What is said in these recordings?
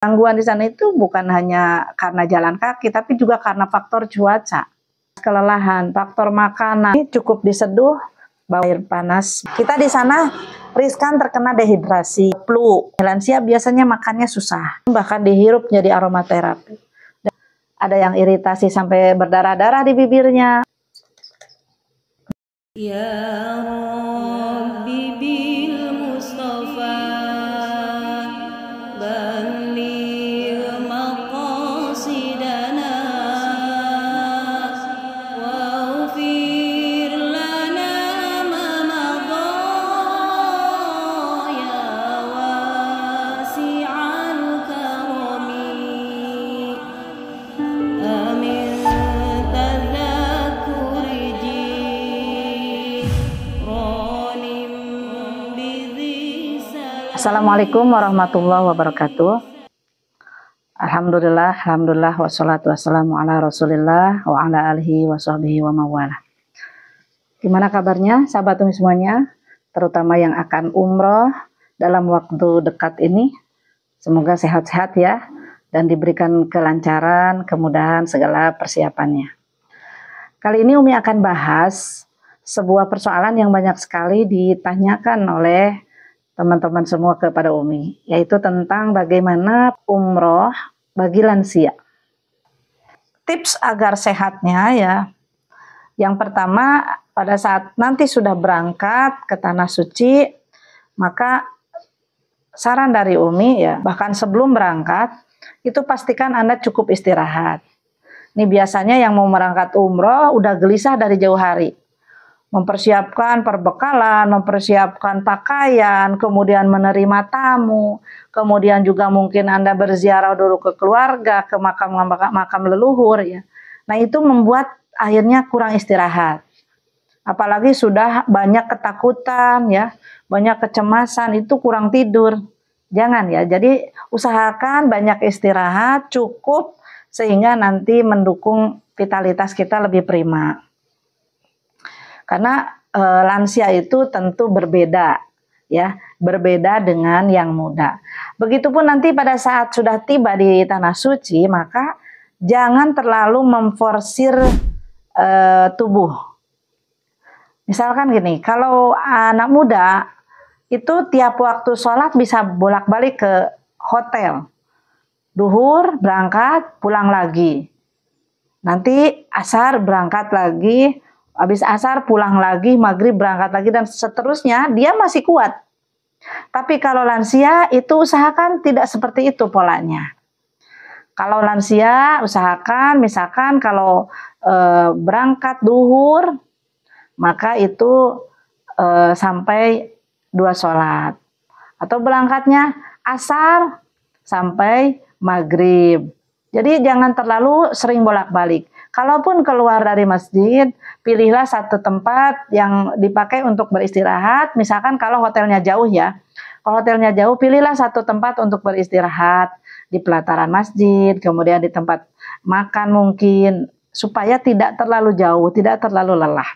Gangguan di sana itu bukan hanya karena jalan kaki, tapi juga karena faktor cuaca, kelelahan, faktor makanan. Ini cukup diseduh, bawa air panas. Kita di sana riskan terkena dehidrasi, flu. Lansia biasanya makannya susah, bahkan dihirup jadi aromaterapi. Ada yang iritasi sampai berdarah-darah di bibirnya. Ya Rabbi Assalamualaikum warahmatullahi wabarakatuh. Alhamdulillah, alhamdulillah wassalatu wassalamu ala Rasulillah wa ala alihi wa sahbihi wa mawala. Gimana kabarnya sahabat Umi semuanya, terutama yang akan umroh dalam waktu dekat ini? Semoga sehat-sehat ya dan diberikan kelancaran, kemudahan segala persiapannya. Kali ini Umi akan bahas sebuah persoalan yang banyak sekali ditanyakan oleh teman-teman semua kepada Umi, yaitu tentang bagaimana umroh bagi lansia. Tips agar sehatnya ya, yang pertama pada saat nanti sudah berangkat ke Tanah Suci, maka saran dari Umi ya, bahkan sebelum berangkat, itu pastikan Anda cukup istirahat. Ini biasanya yang mau berangkat umroh udah gelisah dari jauh hari mempersiapkan perbekalan, mempersiapkan pakaian, kemudian menerima tamu, kemudian juga mungkin Anda berziarah dulu ke keluarga, ke makam makam leluhur ya. Nah, itu membuat akhirnya kurang istirahat. Apalagi sudah banyak ketakutan ya, banyak kecemasan, itu kurang tidur. Jangan ya. Jadi usahakan banyak istirahat, cukup sehingga nanti mendukung vitalitas kita lebih prima. Karena e, lansia itu tentu berbeda ya, berbeda dengan yang muda. Begitupun nanti pada saat sudah tiba di tanah suci, maka jangan terlalu memforsir e, tubuh. Misalkan gini, kalau anak muda itu tiap waktu sholat bisa bolak-balik ke hotel. Duhur berangkat, pulang lagi. Nanti asar berangkat lagi, Habis asar pulang lagi, maghrib berangkat lagi dan seterusnya, dia masih kuat. Tapi kalau lansia itu usahakan tidak seperti itu polanya. Kalau lansia usahakan misalkan kalau e, berangkat duhur maka itu e, sampai dua sholat atau berangkatnya asar sampai maghrib. Jadi jangan terlalu sering bolak-balik. Kalaupun keluar dari masjid, pilihlah satu tempat yang dipakai untuk beristirahat. Misalkan kalau hotelnya jauh ya, kalau hotelnya jauh, pilihlah satu tempat untuk beristirahat di pelataran masjid, kemudian di tempat makan mungkin supaya tidak terlalu jauh, tidak terlalu lelah.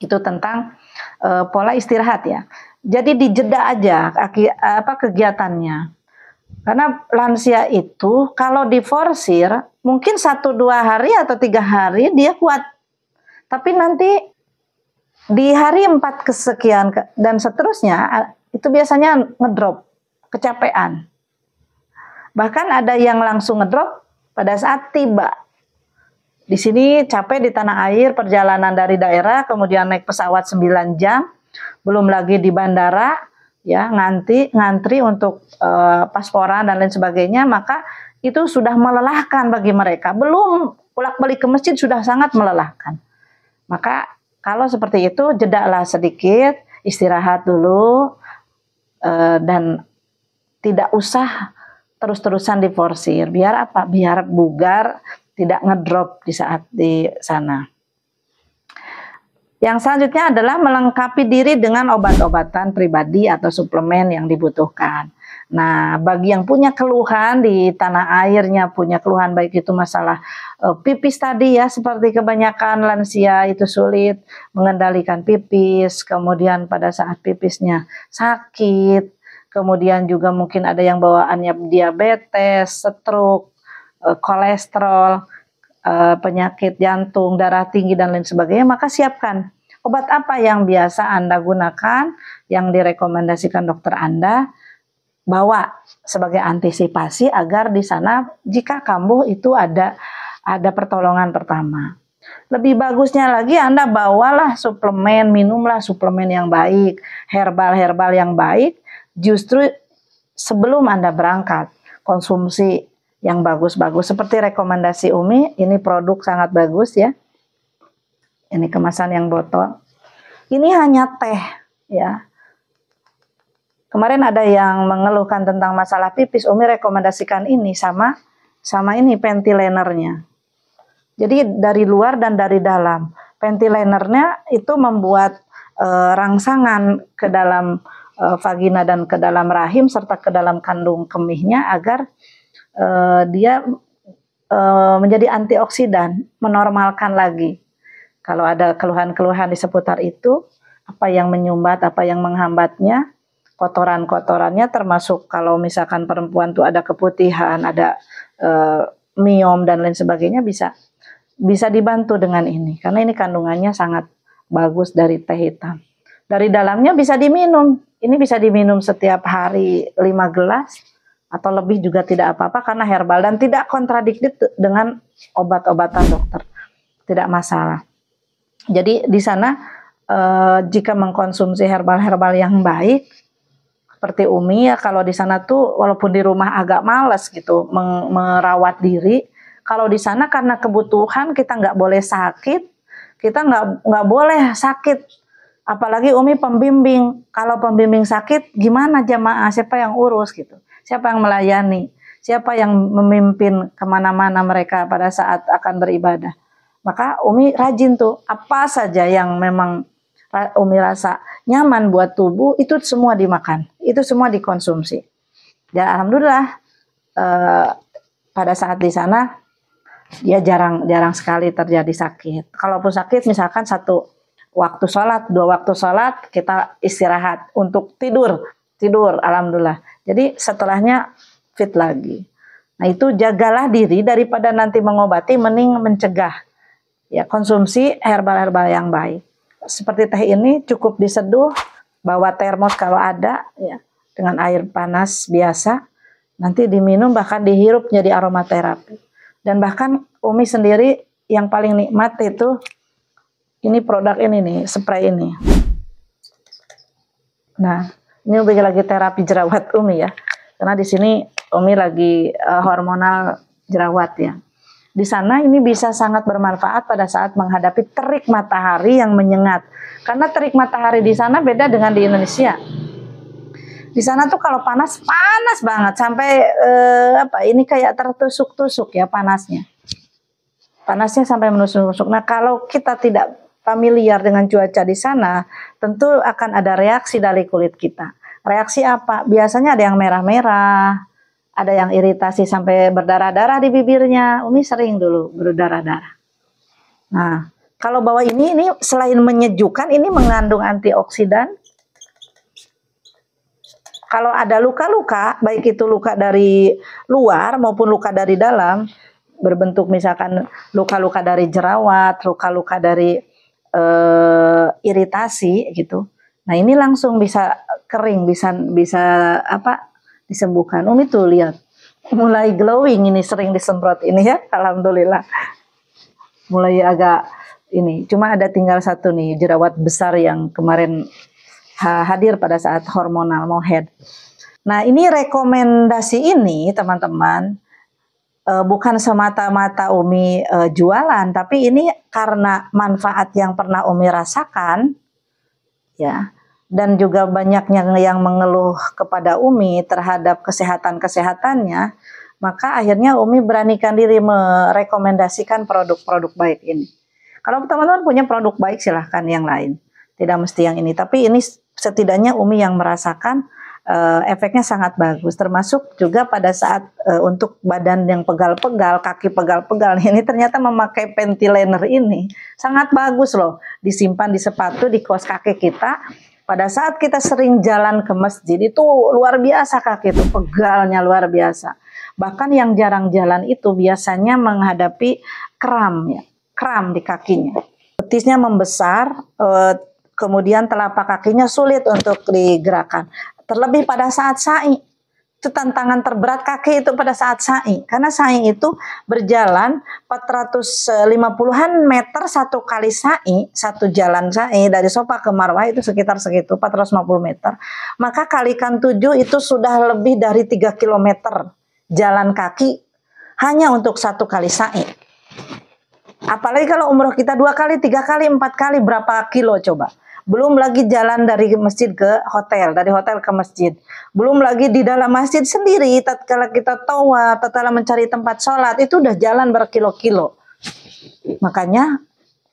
Itu tentang e, pola istirahat ya. Jadi dijeda aja apa kegiatannya karena lansia itu kalau diforsir mungkin satu dua hari atau tiga hari dia kuat. Tapi nanti di hari empat kesekian dan seterusnya itu biasanya ngedrop, kecapean. Bahkan ada yang langsung ngedrop pada saat tiba. Di sini capek di tanah air perjalanan dari daerah kemudian naik pesawat sembilan jam, belum lagi di bandara, ya nganti ngantri untuk e, eh, pasporan dan lain sebagainya maka itu sudah melelahkan bagi mereka belum pulak balik ke masjid sudah sangat melelahkan maka kalau seperti itu jeda lah sedikit istirahat dulu e, dan tidak usah terus-terusan diforsir biar apa biar bugar tidak ngedrop di saat di sana yang selanjutnya adalah melengkapi diri dengan obat-obatan pribadi atau suplemen yang dibutuhkan. Nah, bagi yang punya keluhan di tanah airnya punya keluhan baik itu masalah e, pipis tadi ya seperti kebanyakan lansia itu sulit mengendalikan pipis, kemudian pada saat pipisnya sakit, kemudian juga mungkin ada yang bawaannya diabetes, stroke, e, kolesterol, eh, penyakit jantung, darah tinggi dan lain sebagainya, maka siapkan Obat apa yang biasa Anda gunakan, yang direkomendasikan dokter Anda, bawa sebagai antisipasi agar di sana jika kambuh itu ada ada pertolongan pertama. Lebih bagusnya lagi Anda bawalah suplemen, minumlah suplemen yang baik, herbal-herbal yang baik justru sebelum Anda berangkat. Konsumsi yang bagus-bagus seperti rekomendasi Umi, ini produk sangat bagus ya. Ini kemasan yang botol. Ini hanya teh, ya. Kemarin ada yang mengeluhkan tentang masalah pipis, Umi rekomendasikan ini sama sama ini pentilenernya. Jadi dari luar dan dari dalam. Pentilenernya itu membuat e, rangsangan ke dalam e, vagina dan ke dalam rahim serta ke dalam kandung kemihnya agar e, dia e, menjadi antioksidan, menormalkan lagi. Kalau ada keluhan-keluhan di seputar itu, apa yang menyumbat, apa yang menghambatnya, kotoran-kotorannya termasuk kalau misalkan perempuan tuh ada keputihan, ada e, miom dan lain sebagainya bisa bisa dibantu dengan ini karena ini kandungannya sangat bagus dari teh hitam. Dari dalamnya bisa diminum. Ini bisa diminum setiap hari 5 gelas atau lebih juga tidak apa-apa karena herbal dan tidak kontradiktif dengan obat-obatan dokter. Tidak masalah. Jadi di sana eh, jika mengkonsumsi herbal-herbal yang baik seperti Umi ya kalau di sana tuh walaupun di rumah agak males gitu merawat diri, kalau di sana karena kebutuhan kita nggak boleh sakit, kita nggak nggak boleh sakit. Apalagi Umi pembimbing, kalau pembimbing sakit gimana jamaah? Siapa yang urus gitu? Siapa yang melayani? Siapa yang memimpin kemana-mana mereka pada saat akan beribadah? Maka Umi rajin tuh apa saja yang memang Umi rasa nyaman buat tubuh itu semua dimakan, itu semua dikonsumsi. Dan alhamdulillah eh, pada saat di sana dia jarang jarang sekali terjadi sakit. Kalaupun sakit misalkan satu waktu sholat, dua waktu sholat kita istirahat untuk tidur, tidur alhamdulillah. Jadi setelahnya fit lagi. Nah itu jagalah diri daripada nanti mengobati, mending mencegah ya konsumsi herbal-herbal yang baik. Seperti teh ini cukup diseduh, bawa termos kalau ada ya dengan air panas biasa, nanti diminum bahkan dihirup jadi aromaterapi. Dan bahkan Umi sendiri yang paling nikmat itu ini produk ini nih, spray ini. Nah, ini lebih lagi terapi jerawat Umi ya. Karena di sini Umi lagi uh, hormonal jerawat ya di sana ini bisa sangat bermanfaat pada saat menghadapi terik matahari yang menyengat. Karena terik matahari di sana beda dengan di Indonesia. Di sana tuh kalau panas panas banget sampai eh, apa ini kayak tertusuk-tusuk ya panasnya. Panasnya sampai menusuk-nusuk. Nah, kalau kita tidak familiar dengan cuaca di sana, tentu akan ada reaksi dari kulit kita. Reaksi apa? Biasanya ada yang merah-merah, ada yang iritasi sampai berdarah-darah di bibirnya. Umi sering dulu berdarah-darah. Nah, kalau bawa ini ini selain menyejukkan ini mengandung antioksidan. Kalau ada luka-luka, baik itu luka dari luar maupun luka dari dalam, berbentuk misalkan luka-luka dari jerawat, luka-luka dari e, iritasi gitu. Nah, ini langsung bisa kering, bisa bisa apa disembuhkan. Umi tuh lihat mulai glowing ini sering disemprot ini ya. Alhamdulillah. Mulai agak ini. Cuma ada tinggal satu nih jerawat besar yang kemarin hadir pada saat hormonal mau head. Nah, ini rekomendasi ini teman-teman eh, bukan semata-mata Umi eh, jualan, tapi ini karena manfaat yang pernah Umi rasakan ya dan juga banyaknya yang mengeluh kepada Umi terhadap kesehatan-kesehatannya, maka akhirnya Umi beranikan diri merekomendasikan produk-produk baik ini. Kalau teman-teman punya produk baik silahkan yang lain, tidak mesti yang ini. Tapi ini setidaknya Umi yang merasakan uh, efeknya sangat bagus, termasuk juga pada saat uh, untuk badan yang pegal-pegal, kaki pegal-pegal ini ternyata memakai ventilator ini sangat bagus loh, disimpan di sepatu, di kos kaki kita pada saat kita sering jalan ke masjid itu luar biasa kaki itu pegalnya luar biasa. Bahkan yang jarang jalan itu biasanya menghadapi kram ya, kram di kakinya. Betisnya membesar, eh, kemudian telapak kakinya sulit untuk digerakkan. Terlebih pada saat sa'i itu tantangan terberat kaki itu pada saat sa'i karena sa'i itu berjalan 450-an meter satu kali sa'i satu jalan sa'i dari sofa ke marwah itu sekitar segitu 450 meter maka kalikan 7 itu sudah lebih dari 3 km jalan kaki hanya untuk satu kali sa'i apalagi kalau umroh kita dua kali tiga kali empat kali berapa kilo coba belum lagi jalan dari masjid ke hotel, dari hotel ke masjid, belum lagi di dalam masjid sendiri, tatkala kita tawa, tatkala mencari tempat sholat, itu udah jalan berkilo-kilo. Makanya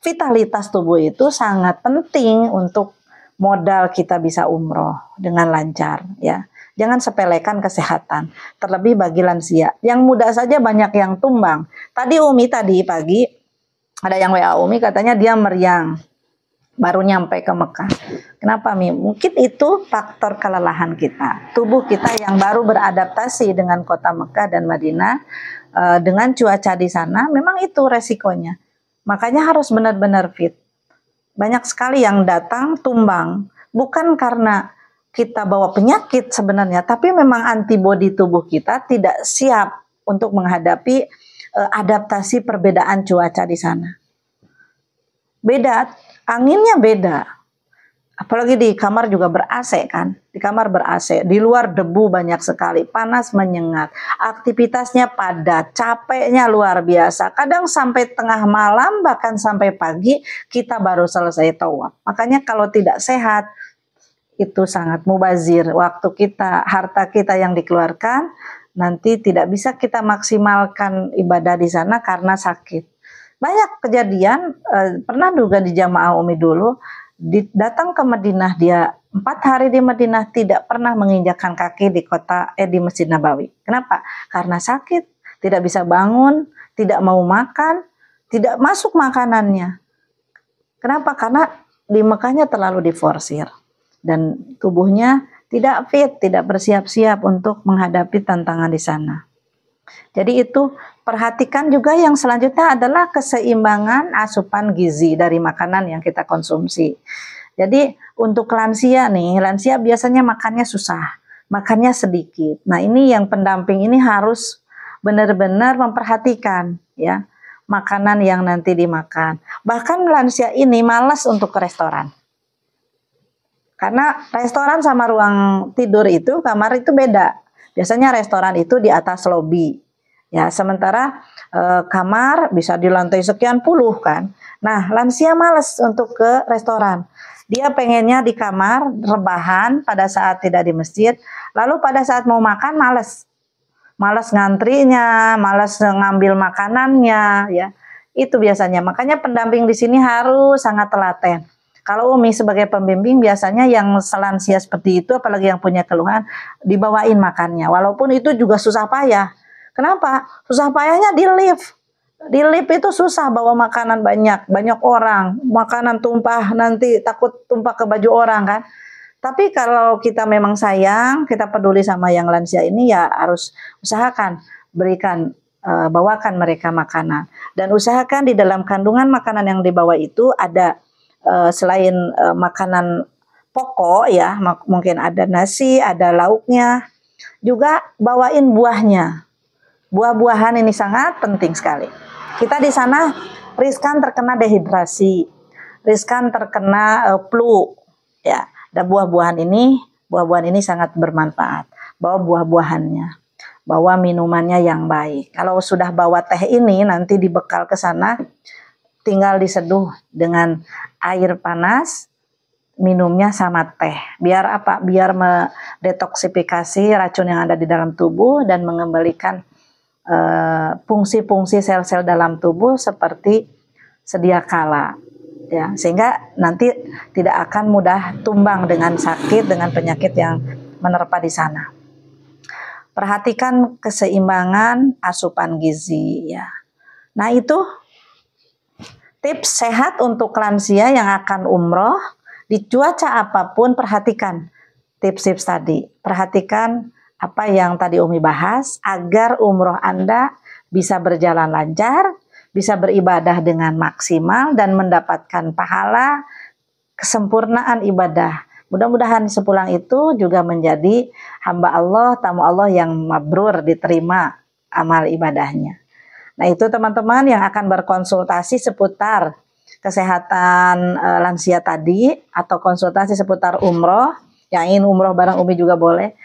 vitalitas tubuh itu sangat penting untuk modal kita bisa umroh dengan lancar ya. Jangan sepelekan kesehatan, terlebih bagi lansia. Yang muda saja banyak yang tumbang. Tadi Umi tadi pagi ada yang WA Umi katanya dia meriang baru nyampe ke Mekah. Kenapa Mi? Mungkin itu faktor kelelahan kita. Tubuh kita yang baru beradaptasi dengan kota Mekah dan Madinah uh, dengan cuaca di sana memang itu resikonya. Makanya harus benar-benar fit. Banyak sekali yang datang tumbang bukan karena kita bawa penyakit sebenarnya, tapi memang antibodi tubuh kita tidak siap untuk menghadapi uh, adaptasi perbedaan cuaca di sana. Beda anginnya beda. Apalagi di kamar juga ber-AC kan, di kamar ber-AC, di luar debu banyak sekali, panas menyengat, aktivitasnya padat, capeknya luar biasa. Kadang sampai tengah malam bahkan sampai pagi kita baru selesai tawaf. Makanya kalau tidak sehat itu sangat mubazir waktu kita, harta kita yang dikeluarkan nanti tidak bisa kita maksimalkan ibadah di sana karena sakit banyak kejadian eh, pernah juga di jamaah Umi dulu datang ke Madinah dia empat hari di Madinah tidak pernah menginjakkan kaki di kota eh di Masjid Nabawi. Kenapa? Karena sakit, tidak bisa bangun, tidak mau makan, tidak masuk makanannya. Kenapa? Karena di Mekahnya terlalu diforsir dan tubuhnya tidak fit, tidak bersiap-siap untuk menghadapi tantangan di sana. Jadi itu Perhatikan juga yang selanjutnya adalah keseimbangan asupan gizi dari makanan yang kita konsumsi. Jadi untuk lansia nih, lansia biasanya makannya susah, makannya sedikit. Nah ini yang pendamping ini harus benar-benar memperhatikan ya makanan yang nanti dimakan. Bahkan lansia ini malas untuk ke restoran. Karena restoran sama ruang tidur itu, kamar itu beda. Biasanya restoran itu di atas lobby, Ya, sementara e, kamar bisa di lantai sekian puluh kan. Nah, lansia males untuk ke restoran. Dia pengennya di kamar rebahan pada saat tidak di masjid, lalu pada saat mau makan males. Males ngantrinya, males ngambil makanannya ya. Itu biasanya. Makanya pendamping di sini harus sangat telaten. Kalau Umi sebagai pembimbing biasanya yang selansia seperti itu apalagi yang punya keluhan dibawain makannya walaupun itu juga susah payah Kenapa? Susah payahnya di lift. Di lift itu susah bawa makanan banyak, banyak orang, makanan tumpah nanti takut tumpah ke baju orang kan. Tapi kalau kita memang sayang, kita peduli sama yang lansia ini ya harus usahakan berikan eh, bawakan mereka makanan dan usahakan di dalam kandungan makanan yang dibawa itu ada eh, selain eh, makanan pokok ya mungkin ada nasi, ada lauknya, juga bawain buahnya. Buah-buahan ini sangat penting sekali. Kita di sana riskan terkena dehidrasi, riskan terkena uh, flu, ya. Dan buah-buahan ini, buah-buahan ini sangat bermanfaat. Bawa buah-buahannya, bawa minumannya yang baik. Kalau sudah bawa teh ini nanti dibekal ke sana, tinggal diseduh dengan air panas, minumnya sama teh. Biar apa? Biar mendetoksifikasi racun yang ada di dalam tubuh dan mengembalikan Eh, fungsi-fungsi uh, sel-sel dalam tubuh seperti sedia kala ya sehingga nanti tidak akan mudah tumbang dengan sakit dengan penyakit yang menerpa di sana. Perhatikan keseimbangan asupan gizi ya. Nah, itu tips sehat untuk lansia yang akan umroh di cuaca apapun perhatikan tips-tips tadi. Perhatikan apa yang tadi Umi bahas agar umroh Anda bisa berjalan lancar, bisa beribadah dengan maksimal dan mendapatkan pahala kesempurnaan ibadah. Mudah-mudahan sepulang itu juga menjadi hamba Allah, tamu Allah yang mabrur diterima amal ibadahnya. Nah itu teman-teman yang akan berkonsultasi seputar kesehatan e, lansia tadi atau konsultasi seputar umroh, yang ingin umroh bareng Umi juga boleh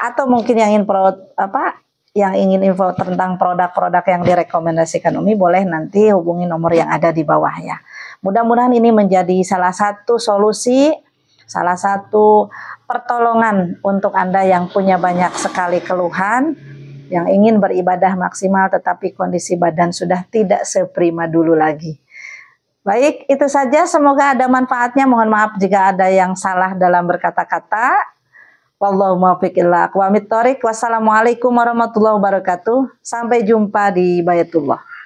atau mungkin yang ingin pro, apa yang ingin info tentang produk-produk yang direkomendasikan Umi boleh nanti hubungi nomor yang ada di bawah ya. Mudah-mudahan ini menjadi salah satu solusi, salah satu pertolongan untuk Anda yang punya banyak sekali keluhan, yang ingin beribadah maksimal tetapi kondisi badan sudah tidak seprima dulu lagi. Baik, itu saja. Semoga ada manfaatnya. Mohon maaf jika ada yang salah dalam berkata-kata. Wallahu muwaffiq Wassalamualaikum warahmatullahi wabarakatuh. Sampai jumpa di Bayatullah.